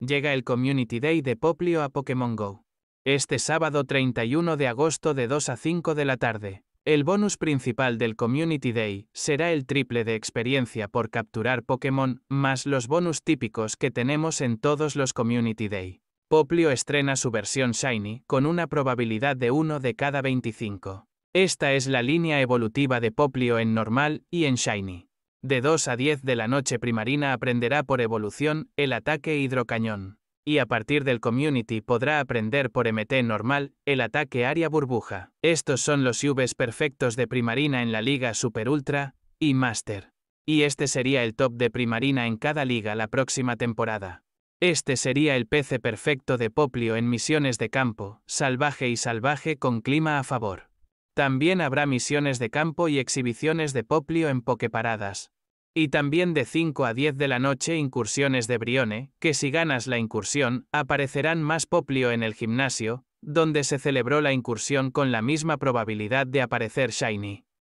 Llega el Community Day de Poplio a Pokémon Go. Este sábado 31 de agosto de 2 a 5 de la tarde. El bonus principal del Community Day será el triple de experiencia por capturar Pokémon, más los bonus típicos que tenemos en todos los Community Day. Poplio estrena su versión Shiny, con una probabilidad de 1 de cada 25. Esta es la línea evolutiva de Poplio en normal y en Shiny. De 2 a 10 de la noche primarina aprenderá por evolución el ataque hidrocañón. Y a partir del community podrá aprender por MT normal el ataque área burbuja. Estos son los IVs perfectos de primarina en la liga Super Ultra y Master. Y este sería el top de primarina en cada liga la próxima temporada. Este sería el PC perfecto de Poplio en misiones de campo, salvaje y salvaje con clima a favor. También habrá misiones de campo y exhibiciones de poplio en pokeparadas. Y también de 5 a 10 de la noche incursiones de Brione, que si ganas la incursión, aparecerán más poplio en el gimnasio, donde se celebró la incursión con la misma probabilidad de aparecer Shiny.